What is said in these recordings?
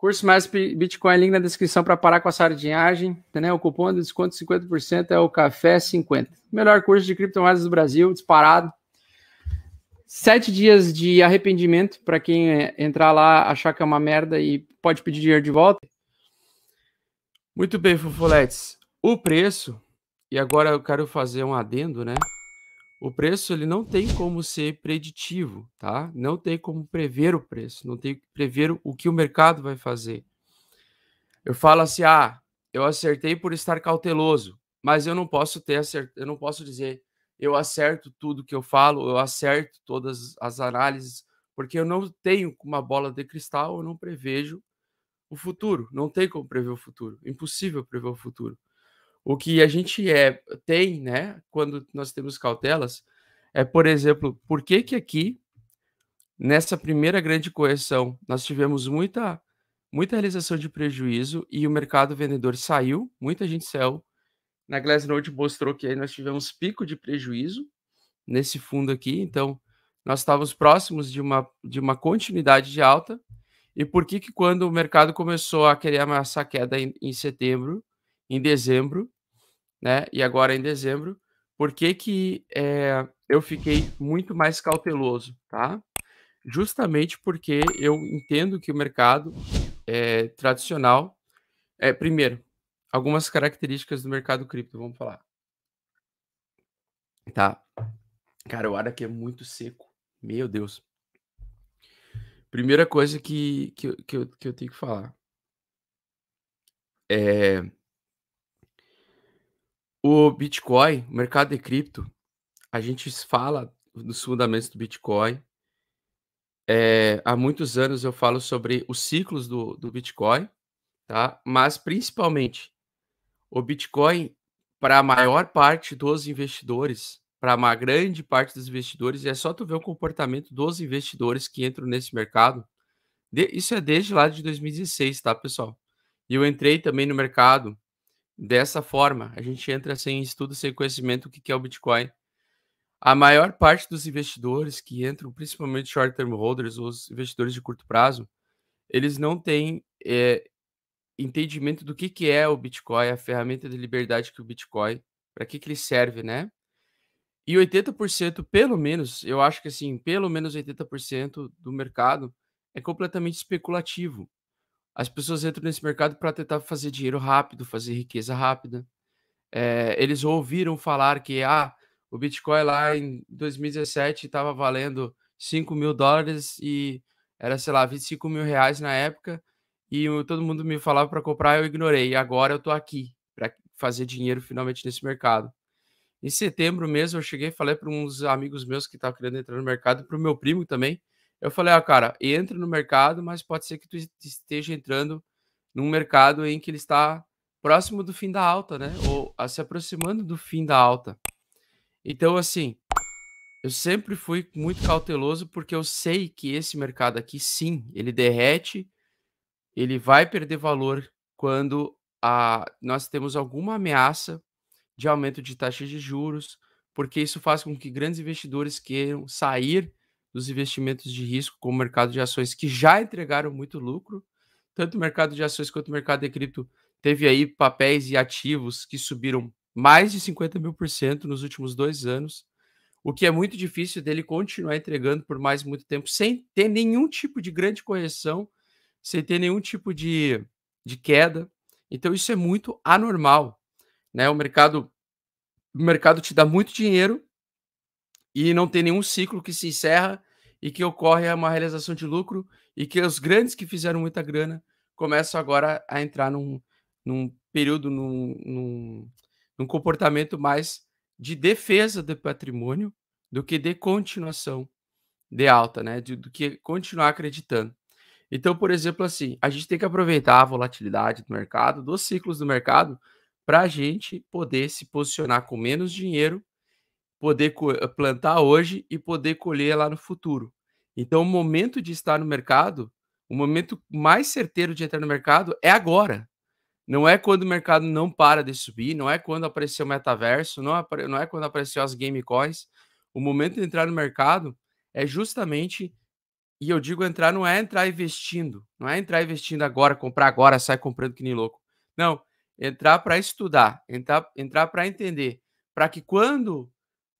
Curso mais Bitcoin, link na descrição para parar com a sardinhagem. Né? O cupom de desconto 50% é o Café50. Melhor curso de criptomoedas do Brasil, disparado. Sete dias de arrependimento para quem é, entrar lá, achar que é uma merda e pode pedir dinheiro de volta. Muito bem, Fufoletes. O preço, e agora eu quero fazer um adendo, né? o preço ele não tem como ser preditivo, tá? Não tem como prever o preço, não tem prever o que o mercado vai fazer. Eu falo assim: "Ah, eu acertei por estar cauteloso", mas eu não posso ter acert... eu não posso dizer eu acerto tudo que eu falo, eu acerto todas as análises, porque eu não tenho uma bola de cristal, eu não prevejo o futuro, não tem como prever o futuro, impossível prever o futuro. O que a gente é, tem, né, quando nós temos cautelas, é, por exemplo, por que, que aqui, nessa primeira grande correção, nós tivemos muita, muita realização de prejuízo e o mercado vendedor saiu, muita gente saiu. Na Glassnode mostrou que aí nós tivemos pico de prejuízo nesse fundo aqui, então nós estávamos próximos de uma, de uma continuidade de alta. E por que que quando o mercado começou a querer amassar queda em, em setembro, em dezembro, né? E agora em dezembro, por que que é, eu fiquei muito mais cauteloso, tá? Justamente porque eu entendo que o mercado é, tradicional, é primeiro, algumas características do mercado cripto, vamos falar. Tá. Cara, o ar aqui é muito seco. Meu Deus. Primeira coisa que, que, que, eu, que eu tenho que falar. É, o Bitcoin, o mercado de cripto, a gente fala dos fundamentos do Bitcoin. É, há muitos anos eu falo sobre os ciclos do, do Bitcoin, tá? mas principalmente o Bitcoin, para a maior parte dos investidores, para uma grande parte dos investidores, é só tu ver o comportamento dos investidores que entram nesse mercado. De, isso é desde lá de 2016, tá, pessoal? E eu entrei também no mercado Dessa forma, a gente entra sem estudo, sem conhecimento o que é o Bitcoin. A maior parte dos investidores que entram, principalmente short term holders, os investidores de curto prazo, eles não têm é, entendimento do que, que é o Bitcoin, a ferramenta de liberdade que o Bitcoin, para que, que ele serve, né? E 80%, pelo menos, eu acho que assim, pelo menos 80% do mercado é completamente especulativo. As pessoas entram nesse mercado para tentar fazer dinheiro rápido, fazer riqueza rápida. É, eles ouviram falar que ah, o Bitcoin lá em 2017 estava valendo 5 mil dólares e era, sei lá, 25 mil reais na época. E eu, todo mundo me falava para comprar, eu ignorei. E agora eu estou aqui para fazer dinheiro finalmente nesse mercado. Em setembro mesmo, eu cheguei e falei para uns amigos meus que estavam querendo entrar no mercado, para o meu primo também. Eu falei, ah, cara, entra no mercado, mas pode ser que tu esteja entrando num mercado em que ele está próximo do fim da alta, né? Ou ah, se aproximando do fim da alta. Então, assim, eu sempre fui muito cauteloso porque eu sei que esse mercado aqui, sim, ele derrete, ele vai perder valor quando a, ah, nós temos alguma ameaça de aumento de taxa de juros, porque isso faz com que grandes investidores queiram sair dos investimentos de risco com o mercado de ações, que já entregaram muito lucro. Tanto o mercado de ações quanto o mercado de cripto teve aí papéis e ativos que subiram mais de 50 mil por cento nos últimos dois anos, o que é muito difícil dele continuar entregando por mais muito tempo sem ter nenhum tipo de grande correção, sem ter nenhum tipo de, de queda. Então isso é muito anormal, né? O mercado o mercado te dá muito dinheiro e não tem nenhum ciclo que se encerra e que ocorre uma realização de lucro e que os grandes que fizeram muita grana começam agora a entrar num, num período, num, num, num comportamento mais de defesa do patrimônio do que de continuação de alta, né? do que continuar acreditando. Então, por exemplo, assim, a gente tem que aproveitar a volatilidade do mercado, dos ciclos do mercado, para a gente poder se posicionar com menos dinheiro poder eh, plantar hoje e poder colher lá no futuro. Então, o momento de estar no mercado, o momento mais certeiro de entrar no mercado é agora. Não é quando o mercado não para de subir, não é quando apareceu o metaverso, não, não é quando apareceu as game coins. O momento de entrar no mercado é justamente, e eu digo entrar, não é entrar investindo, não é entrar investindo agora, comprar agora, sai comprando que nem louco. Não, entrar para estudar, entrar, entrar para entender, para que quando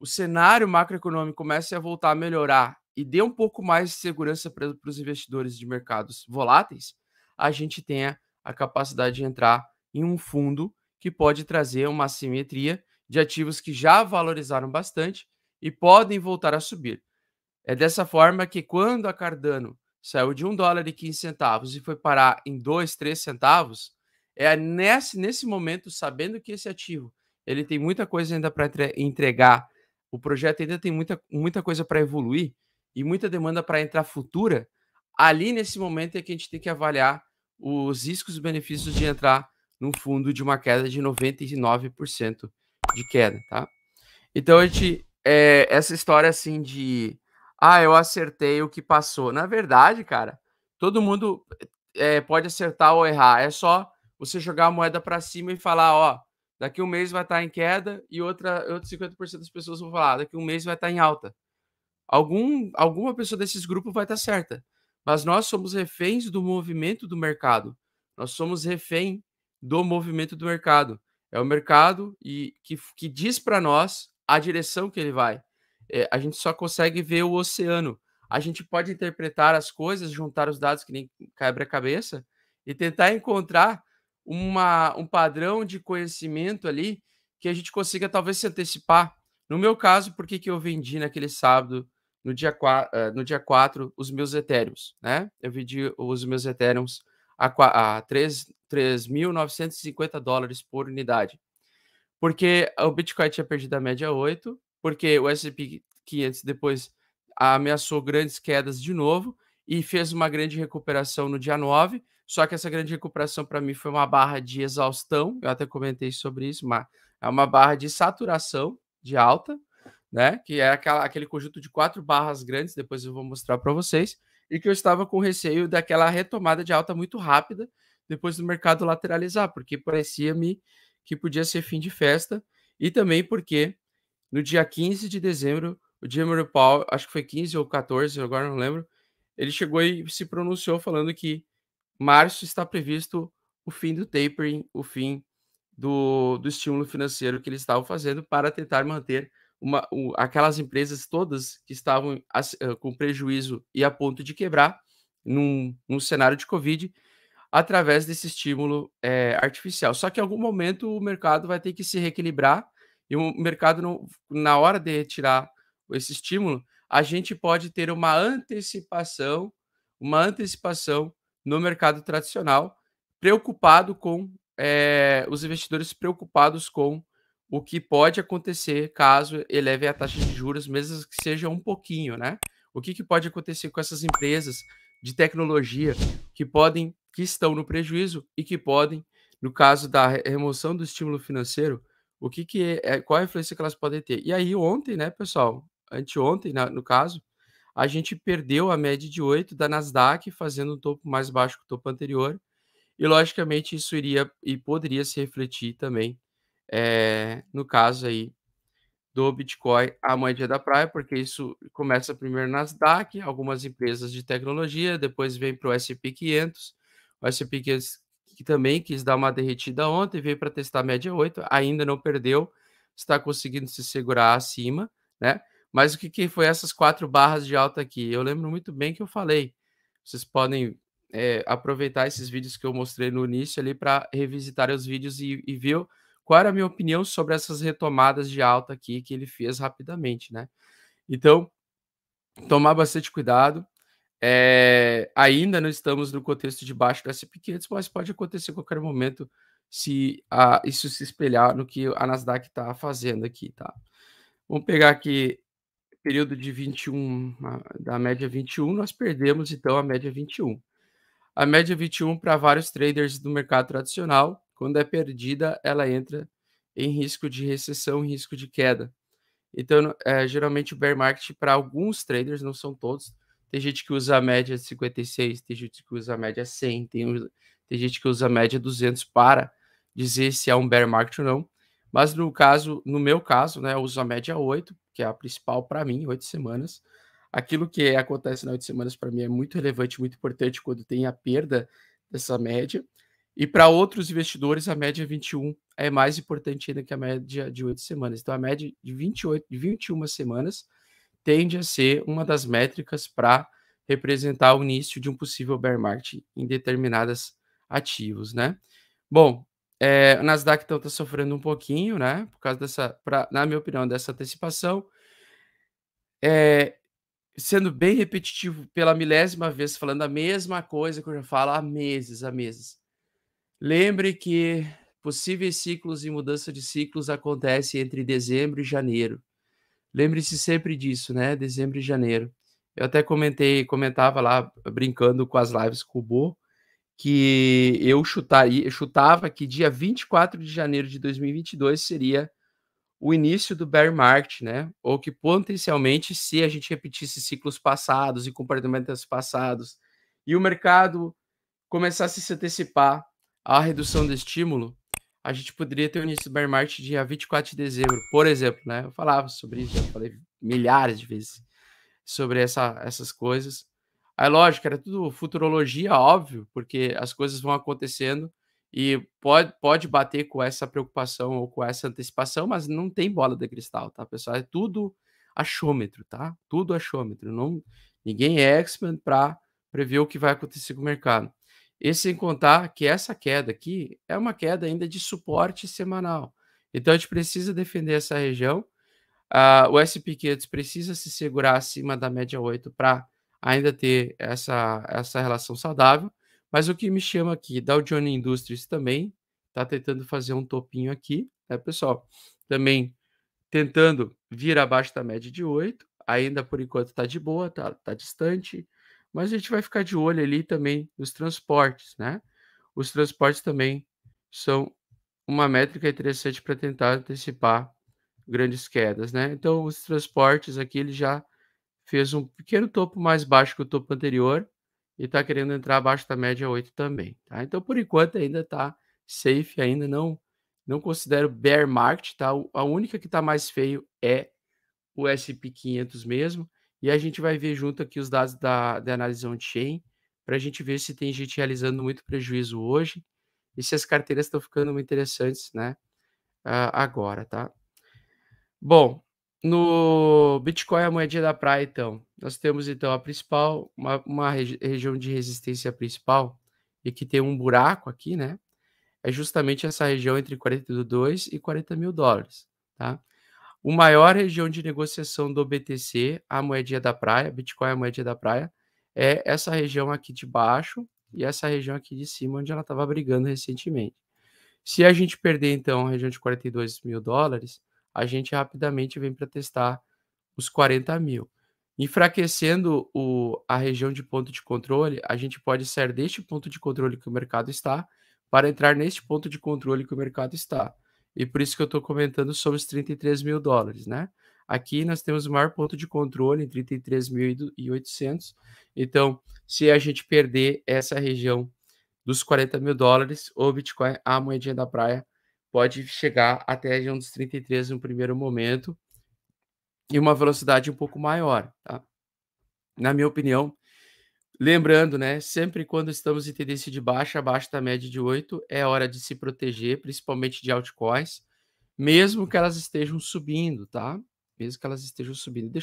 o cenário macroeconômico comece a voltar a melhorar e dê um pouco mais de segurança para, os investidores de mercados voláteis, a gente tenha a capacidade de entrar em um fundo que pode trazer uma assimetria de ativos que já valorizaram bastante e podem voltar a subir. É dessa forma que quando a Cardano saiu de 1 dólar e 15 centavos e foi parar em 2, 3 centavos, é nesse, nesse momento, sabendo que esse ativo ele tem muita coisa ainda para entregar o projeto ainda tem muita, muita coisa para evoluir e muita demanda para entrar futura. Ali, nesse momento, é que a gente tem que avaliar os riscos e benefícios de entrar num fundo de uma queda de 99% de queda, tá? Então, a gente, é, essa história assim de, ah, eu acertei o que passou. Na verdade, cara, todo mundo é, pode acertar ou errar. É só você jogar a moeda para cima e falar, ó, daqui um mês vai estar em queda e outra, outros 50% das pessoas vão falar, ah, daqui um mês vai estar em alta. Algum, alguma pessoa desses grupos vai estar certa, mas nós somos reféns do movimento do mercado. Nós somos refém do movimento do mercado. É o mercado e que, que diz para nós a direção que ele vai. É, a gente só consegue ver o oceano. A gente pode interpretar as coisas, juntar os dados que nem quebra-cabeça e tentar encontrar uma, um padrão de conhecimento ali que a gente consiga talvez se antecipar. No meu caso, porque que eu vendi naquele sábado, no dia, 4, eh, no dia 4, os meus etéreos né? Eu vendi os meus etéreos a, a 3.950 dólares por unidade. Porque o Bitcoin tinha perdido a média 8, porque o S&P 500 depois ameaçou grandes quedas de novo e fez uma grande recuperação no dia 9, só que essa grande recuperação para mim foi uma barra de exaustão, eu até comentei sobre isso, mas é uma barra de saturação de alta, né? Que é aquela, aquele conjunto de quatro barras grandes, depois eu vou mostrar para vocês, e que eu estava com receio daquela retomada de alta muito rápida depois do mercado lateralizar, porque parecia-me que podia ser fim de festa, e também porque no dia 15 de dezembro, o Jeremy Powell, acho que foi 15 ou 14, agora não lembro, ele chegou e se pronunciou falando que março está previsto o fim do tapering, o fim do, do estímulo financeiro que eles estavam fazendo para tentar manter uma, o, aquelas empresas todas que estavam as, eh, com prejuízo e a ponto de quebrar num, num cenário de Covid através desse estímulo é, artificial. Só que em algum momento o mercado vai ter que se reequilibrar e o mercado, não, na hora de retirar esse estímulo, a gente pode ter uma antecipação, uma antecipação no mercado tradicional, preocupado com é, os investidores preocupados com o que pode acontecer caso eleve a taxa de juros, mesmo que seja um pouquinho, né? O que, que pode acontecer com essas empresas de tecnologia que podem, que estão no prejuízo e que podem, no caso da remoção do estímulo financeiro, o que, que é, qual a influência que elas podem ter? E aí ontem, né, pessoal, anteontem, na, no caso, a gente perdeu a média de 8 da Nasdaq, fazendo um topo mais baixo que o topo anterior. E, logicamente, isso iria e poderia se refletir também é, no caso aí do Bitcoin, a moeda da praia, porque isso começa primeiro na Nasdaq, algumas empresas de tecnologia, depois vem para o S&P 500, o S&P 500 que também quis dar uma derretida ontem, veio para testar a média 8, ainda não perdeu, está conseguindo se segurar acima, né? Mas o que, que foi essas quatro barras de alta aqui? Eu lembro muito bem que eu falei. Vocês podem é, aproveitar esses vídeos que eu mostrei no início ali para revisitar os vídeos e, e ver qual era a minha opinião sobre essas retomadas de alta aqui que ele fez rapidamente, né? Então, tomar bastante cuidado. É, ainda não estamos no contexto de baixo do SP500, mas pode acontecer a qualquer momento se a, isso se espelhar no que a Nasdaq está fazendo aqui, tá? Vamos pegar aqui período de 21, da média 21, nós perdemos então a média 21. A média 21 para vários traders do mercado tradicional, quando é perdida, ela entra em risco de recessão, risco de queda. Então, é, geralmente o bear market para alguns traders, não são todos, tem gente que usa a média de 56, tem gente que usa a média 100, tem, tem gente que usa a média 200 para dizer se é um bear market ou não. Mas no caso, no meu caso, né, eu uso a média 8, que é a principal para mim, 8 semanas. Aquilo que acontece nas 8 semanas para mim é muito relevante, muito importante quando tem a perda dessa média. E para outros investidores, a média 21 é mais importante ainda que a média de 8 semanas. Então, a média de 28, de 21 semanas tende a ser uma das métricas para representar o início de um possível bear market em determinadas ativos, né? Bom, é, o Nasdaq então está tá sofrendo um pouquinho, né? Por causa dessa, pra, na minha opinião, dessa antecipação. É, sendo bem repetitivo pela milésima vez, falando a mesma coisa que eu já falo há meses, há meses. Lembre que possíveis ciclos e mudança de ciclos acontecem entre dezembro e janeiro. Lembre-se sempre disso, né? Dezembro e janeiro. Eu até comentei, comentava lá, brincando com as lives com o Bo, que eu chutaria, eu chutava que dia 24 de janeiro de 2022 seria o início do bear market, né? Ou que potencialmente, se a gente repetisse ciclos passados e comportamentos passados e o mercado começasse a se antecipar à redução do estímulo, a gente poderia ter o início do bear market dia 24 de dezembro, por exemplo, né? Eu falava sobre isso, já falei milhares de vezes sobre essa, essas coisas. Aí, lógico, era tudo futurologia, óbvio, porque as coisas vão acontecendo e pode, pode bater com essa preocupação ou com essa antecipação, mas não tem bola de cristal, tá, pessoal? É tudo achômetro, tá? Tudo achômetro. Não, ninguém é X-Men para prever o que vai acontecer com o mercado. E sem contar que essa queda aqui é uma queda ainda de suporte semanal. Então a gente precisa defender essa região. Uh, o SP500 precisa se segurar acima da média 8 para ainda ter essa, essa relação saudável. Mas o que me chama aqui, Dow Jones Industries também está tentando fazer um topinho aqui, né, pessoal? Também tentando vir abaixo da média de 8, ainda por enquanto está de boa, está tá distante, mas a gente vai ficar de olho ali também nos transportes, né? Os transportes também são uma métrica interessante para tentar antecipar grandes quedas, né? Então, os transportes aqui ele já fez um pequeno topo mais baixo que o topo anterior e está querendo entrar abaixo da média 8 também. Tá? Então, por enquanto, ainda está safe, ainda não não considero bear market. Tá? A única que está mais feio é o S&P 500 mesmo. E a gente vai ver junto aqui os dados da, da análise on-chain para a gente ver se tem gente realizando muito prejuízo hoje e se as carteiras estão ficando muito interessantes, né? Uh, agora, tá? Bom, no Bitcoin, é a moedinha da praia, então, nós temos então a principal, uma, uma regi região de resistência principal, e que tem um buraco aqui, né? É justamente essa região entre 42 e 40 mil dólares, tá? O maior região de negociação do BTC, a moedinha da praia, Bitcoin é a moedinha da praia, é essa região aqui de baixo e essa região aqui de cima, onde ela estava brigando recentemente. Se a gente perder, então, a região de 42 mil dólares, a gente rapidamente vem para testar os 40 mil. Enfraquecendo o, a região de ponto de controle, a gente pode sair deste ponto de controle que o mercado está para entrar neste ponto de controle que o mercado está. E por isso que eu estou comentando sobre os 33 mil dólares, né? Aqui nós temos o maior ponto de controle em 33.800. Então, se a gente perder essa região dos 40 mil dólares, o Bitcoin, é a moedinha da praia, pode chegar até a região dos 33 no primeiro momento e uma velocidade um pouco maior, tá? Na minha opinião, lembrando, né, sempre quando estamos em tendência de baixa, abaixo da média de 8, é hora de se proteger, principalmente de altcoins, mesmo que elas estejam subindo, tá? Mesmo que elas estejam subindo. Deixa